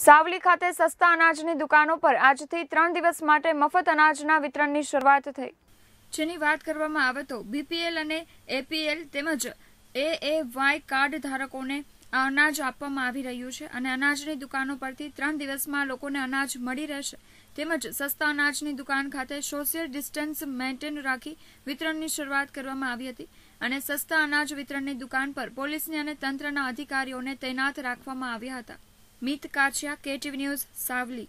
સાવલી ખાતે સસ્તા અનાજની દુકાનો પર આજથી ત્રણ દિવસ માટે મફત અનાજના વિતરણની શરૂઆત થઈ જેની વાત કરવામાં આવે તો બીપીએલ અને એપીએલ તેમજ એ એ વાય કાર્ડ ધારકોને આ અનાજ આપવામાં આવી રહ્યું છે અને અનાજની દુકાનો પરથી ત્રણ દિવસમાં લોકોને અનાજ મળી રહેશે તેમજ સસ્તા અનાજની દુકાન ખાતે સોશિયલ ડિસ્ટન્સ મેન્ટેન રાખી વિતરણની શરૂઆત કરવામાં આવી હતી અને સસ્તા અનાજ વિતરણની દુકાન પર પોલીસની અને તંત્રના અધિકારીઓને તૈનાત રાખવામાં આવ્યા હતા Meet Kachya, KTV News, Savli.